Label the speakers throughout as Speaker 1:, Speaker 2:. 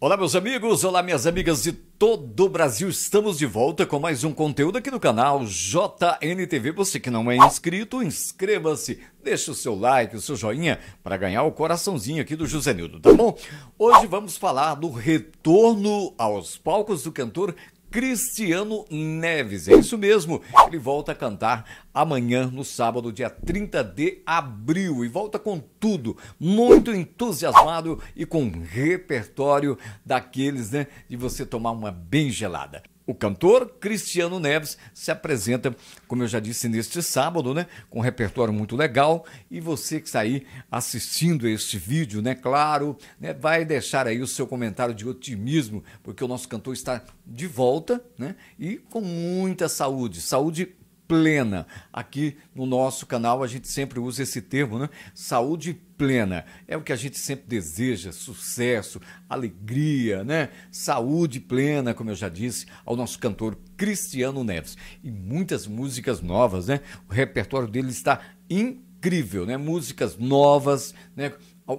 Speaker 1: Olá, meus amigos, olá, minhas amigas de todo o Brasil. Estamos de volta com mais um conteúdo aqui no canal JNTV. Você que não é inscrito, inscreva-se, deixe o seu like, o seu joinha para ganhar o coraçãozinho aqui do José Nildo, tá bom? Hoje vamos falar do retorno aos palcos do cantor Cristiano Neves. É isso mesmo, ele volta a cantar amanhã, no sábado, dia 30 de abril. E volta com tudo, muito entusiasmado e com um repertório daqueles, né, de você tomar uma bem gelada. O cantor Cristiano Neves se apresenta, como eu já disse, neste sábado, né? Com um repertório muito legal. E você que está aí assistindo este vídeo, né? Claro, né? vai deixar aí o seu comentário de otimismo, porque o nosso cantor está de volta, né? E com muita saúde, saúde plena. Aqui no nosso canal a gente sempre usa esse termo, né? Saúde plena. É o que a gente sempre deseja, sucesso, alegria, né? Saúde plena, como eu já disse, ao nosso cantor Cristiano Neves. E muitas músicas novas, né? O repertório dele está incrível, né? Músicas novas, né?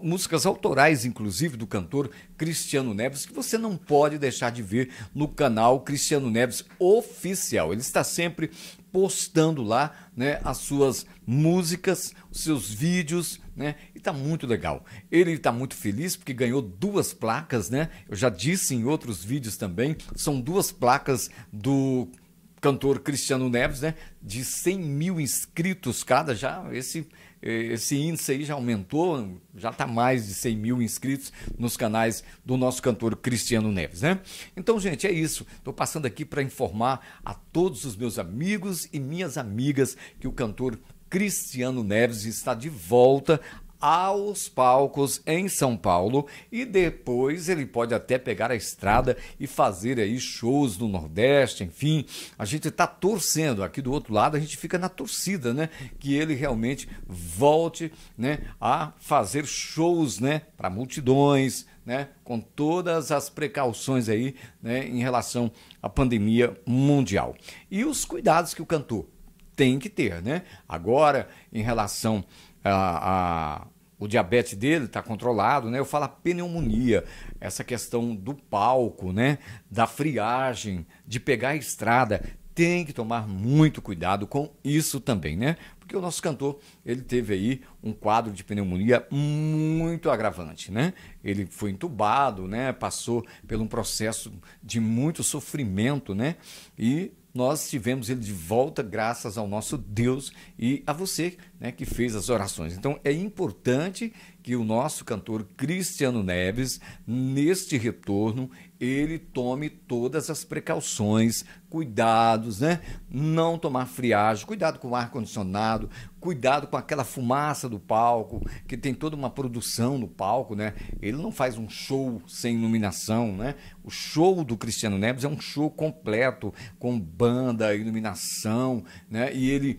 Speaker 1: músicas autorais, inclusive, do cantor Cristiano Neves, que você não pode deixar de ver no canal Cristiano Neves Oficial. Ele está sempre postando lá né, as suas músicas, os seus vídeos, né? E tá muito legal. Ele tá muito feliz porque ganhou duas placas, né? Eu já disse em outros vídeos também, são duas placas do cantor Cristiano Neves, né? De 100 mil inscritos cada, já esse esse índice aí já aumentou, já está mais de 100 mil inscritos nos canais do nosso cantor Cristiano Neves, né? Então, gente, é isso. Estou passando aqui para informar a todos os meus amigos e minhas amigas que o cantor Cristiano Neves está de volta aos palcos em São Paulo e depois ele pode até pegar a estrada e fazer aí shows no Nordeste, enfim. A gente está torcendo aqui do outro lado, a gente fica na torcida, né, que ele realmente volte, né, a fazer shows, né, para multidões, né, com todas as precauções aí, né, em relação à pandemia mundial. E os cuidados que o cantor tem que ter, né? Agora, em relação a, a, o diabetes dele está controlado, né? Eu falo a pneumonia, essa questão do palco, né? Da friagem, de pegar a estrada. Tem que tomar muito cuidado com isso também, né? Porque o nosso cantor, ele teve aí um quadro de pneumonia muito agravante, né? Ele foi entubado, né? Passou por um processo de muito sofrimento, né? E nós tivemos ele de volta graças ao nosso Deus e a você né, que fez as orações. Então é importante que o nosso cantor Cristiano Neves, neste retorno, ele tome todas as precauções, cuidados, né? Não tomar friagem, cuidado com o ar condicionado, cuidado com aquela fumaça do palco, que tem toda uma produção no palco, né? Ele não faz um show sem iluminação, né? O show do Cristiano Neves é um show completo, com banda, iluminação, né? E ele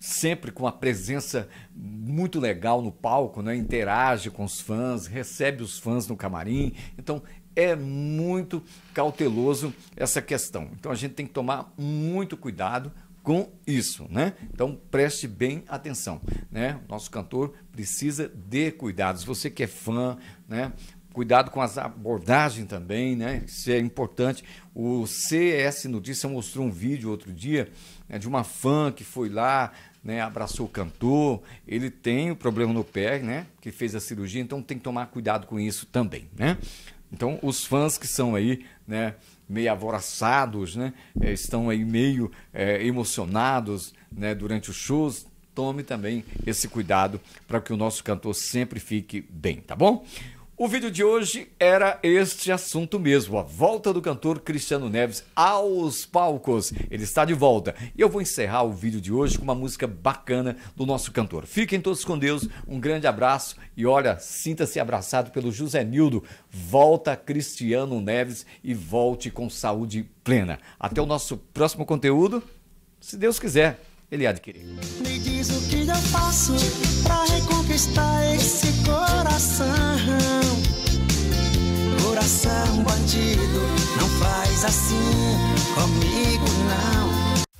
Speaker 1: sempre com uma presença muito legal no palco, né? interage com os fãs, recebe os fãs no camarim. Então, é muito cauteloso essa questão. Então a gente tem que tomar muito cuidado com isso, né? Então preste bem atenção, né? Nosso cantor precisa de cuidados. Você que é fã, né? Cuidado com as abordagens também, né? Isso é importante. O CS Notícia mostrou um vídeo outro dia né, de uma fã que foi lá, né, abraçou o cantor. Ele tem o um problema no pé, né? Que fez a cirurgia, então tem que tomar cuidado com isso também, né? Então, os fãs que são aí, né, meio avoraçados, né, eh, estão aí meio é, emocionados, né, durante os shows, tome também esse cuidado para que o nosso cantor sempre fique bem, tá bom? O vídeo de hoje era este assunto mesmo, a volta do cantor Cristiano Neves aos palcos. Ele está de volta. E eu vou encerrar o vídeo de hoje com uma música bacana do nosso cantor. Fiquem todos com Deus, um grande abraço e olha, sinta-se abraçado pelo José Nildo. Volta Cristiano Neves e volte com saúde plena. Até o nosso próximo conteúdo, se Deus quiser, ele adquirir. Me diz o que eu faço para reconquistar esse coração coração bandido, não faz assim comigo não.